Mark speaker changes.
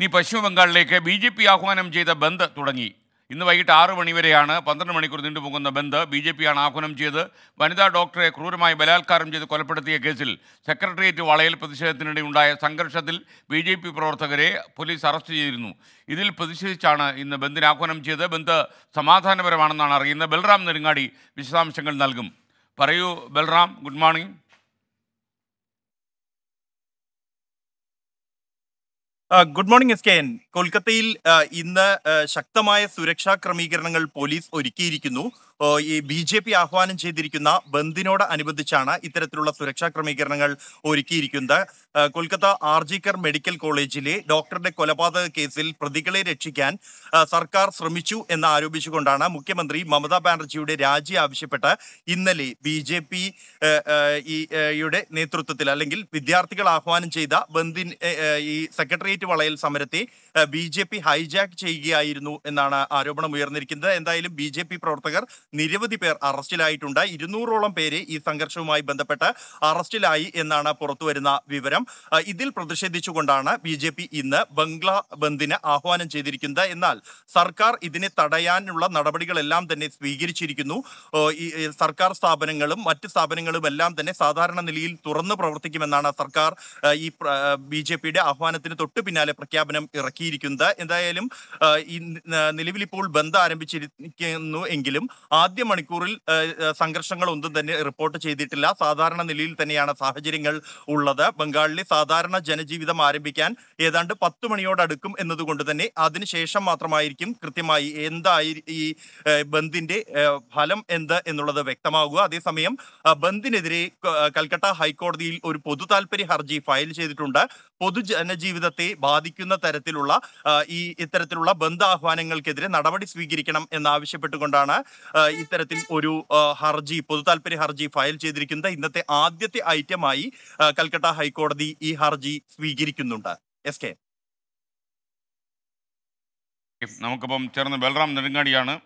Speaker 1: ഇനി പശ്ചിമബംഗാളിലേക്ക് ബംഗാളിലേക്ക് ബി ജെ പി ആഹ്വാനം ചെയ്ത ബന്ദ് തുടങ്ങി ഇന്ന് വൈകിട്ട് ആറ് മണിവരെയാണ് പന്ത്രണ്ട് മണിക്കൂർ നീണ്ടുപോകുന്ന ബന്ദ് ബി ജെ പിയാണ് ആഹ്വാനം ചെയ്ത് വനിതാ ഡോക്ടറെ ക്രൂരമായി ബലാത്കാരം ചെയ്ത് കൊലപ്പെടുത്തിയ കേസിൽ സെക്രട്ടേറിയറ്റ് വളയിൽ പ്രതിഷേധത്തിനിടെ ഉണ്ടായ സംഘർഷത്തിൽ ബി ജെ പി പ്രവർത്തകരെ പോലീസ് അറസ്റ്റ് ചെയ്തിരുന്നു ഇതിൽ പ്രതിഷേധിച്ചാണ് ഇന്ന് ബന്ദിന് ആഹ്വാനം ചെയ്ത് ബന്ദ് സമാധാനപരമാണെന്നാണ് അറിയുന്നത് ബൽറാം നെടുങ്ങാടി വിശദാംശങ്ങൾ നൽകും പറയൂ Balram good morning
Speaker 2: good morning S K N കൊൽക്കത്തയിൽ ഇന്ന് ശക്തമായ സുരക്ഷാ ക്രമീകരണങ്ങൾ പോലീസ് ഒരുക്കിയിരിക്കുന്നു ഈ ബി ജെ പി ആഹ്വാനം ചെയ്തിരിക്കുന്ന ബന്ദിനോട് അനുബന്ധിച്ചാണ് ഇത്തരത്തിലുള്ള സുരക്ഷാ ക്രമീകരണങ്ങൾ ഒരുക്കിയിരിക്കുന്നത് കൊൽക്കത്ത ആർജിക്കർ മെഡിക്കൽ കോളേജിലെ ഡോക്ടറുടെ കൊലപാതക കേസിൽ പ്രതികളെ രക്ഷിക്കാൻ സർക്കാർ ശ്രമിച്ചു എന്ന് ആരോപിച്ചുകൊണ്ടാണ് മുഖ്യമന്ത്രി മമതാ ബാനർജിയുടെ രാജി ആവശ്യപ്പെട്ട് ഇന്നലെ ബി ജെ പി യുടെ നേതൃത്വത്തിൽ അല്ലെങ്കിൽ വിദ്യാർത്ഥികൾ ആഹ്വാനം ചെയ്ത ബന്ദിൻ ഈ സെക്രട്ടേറിയറ്റ് സീറ്റ് വളയൽ സമരത്തെ ബി ജെ പി ഹൈജാക്ക് ചെയ്യുകയായിരുന്നു എന്നാണ് ആരോപണം ഉയർന്നിരിക്കുന്നത് എന്തായാലും ബി ജെ പി പ്രവർത്തകർ നിരവധി പേർ അറസ്റ്റിലായിട്ടുണ്ട് ഇരുന്നൂറോളം പേര് ഈ സംഘർഷവുമായി ബന്ധപ്പെട്ട് അറസ്റ്റിലായി എന്നാണ് പുറത്തുവരുന്ന വിവരം ഇതിൽ പ്രതിഷേധിച്ചുകൊണ്ടാണ് ബി ജെ പി ഇന്ന് ബംഗ്ലാ ബന്ദിന് ആഹ്വാനം ചെയ്തിരിക്കുന്നത് എന്നാൽ സർക്കാർ ഇതിനെ തടയാനുള്ള നടപടികളെല്ലാം തന്നെ സ്വീകരിച്ചിരിക്കുന്നു സർക്കാർ സ്ഥാപനങ്ങളും മറ്റ് സ്ഥാപനങ്ങളും എല്ലാം തന്നെ സാധാരണ നിലയിൽ തുറന്നു പ്രവർത്തിക്കുമെന്നാണ് സർക്കാർ ഈ ബി ജെ പിയുടെ ആഹ്വാനത്തിന് തൊട്ട് പിന്നാലെ പ്രഖ്യാപനം ഇറക്കിയിരിക്കുന്നത് എന്തായാലും ഈ നിലവിൽ ഇപ്പോൾ ബന്ധം ആരംഭിച്ചിരിക്കുന്നു എങ്കിലും ആദ്യ മണിക്കൂറിൽ സംഘർഷങ്ങൾ ഒന്നും തന്നെ റിപ്പോർട്ട് ചെയ്തിട്ടില്ല സാധാരണ നിലയിൽ തന്നെയാണ് സാഹചര്യങ്ങൾ ഉള്ളത് ബംഗാളിലെ സാധാരണ ജനജീവിതം ആരംഭിക്കാൻ ഏതാണ്ട് പത്ത് മണിയോടടുക്കും എന്നതുകൊണ്ട് തന്നെ അതിനുശേഷം മാത്രമായിരിക്കും കൃത്യമായി എന്തായി ഈ ബന്ദിന്റെ ഫലം എന്ത് എന്നുള്ളത് വ്യക്തമാകുക അതേസമയം ബന്ദിനെതിരെ കൽക്കട്ട ഹൈക്കോടതിയിൽ ഒരു പൊതു താല്പര്യ ഹർജി ഫയൽ ചെയ്തിട്ടുണ്ട് പൊതുജനജീവിതത്തെ ബാധിക്കുന്ന തരത്തിലുള്ള ഈ ഇത്തരത്തിലുള്ള ബന്ധാഹ്വാനങ്ങൾക്കെതിരെ നടപടി സ്വീകരിക്കണം എന്നാവശ്യപ്പെട്ടുകൊണ്ടാണ് ഇത്തരത്തിൽ ഒരു ഹർജി പൊതു താല്പര്യ ഹർജി ഫയൽ ചെയ്തിരിക്കുന്നത് ഇന്നത്തെ ആദ്യത്തെ ഐറ്റമായി കൽക്കട്ട ഹൈക്കോടതി ഈ ഹർജി സ്വീകരിക്കുന്നുണ്ട് എസ് കെ നമുക്കിപ്പം ചേർന്ന് ബൽറാം നെടുങ്ങാടിയാണ്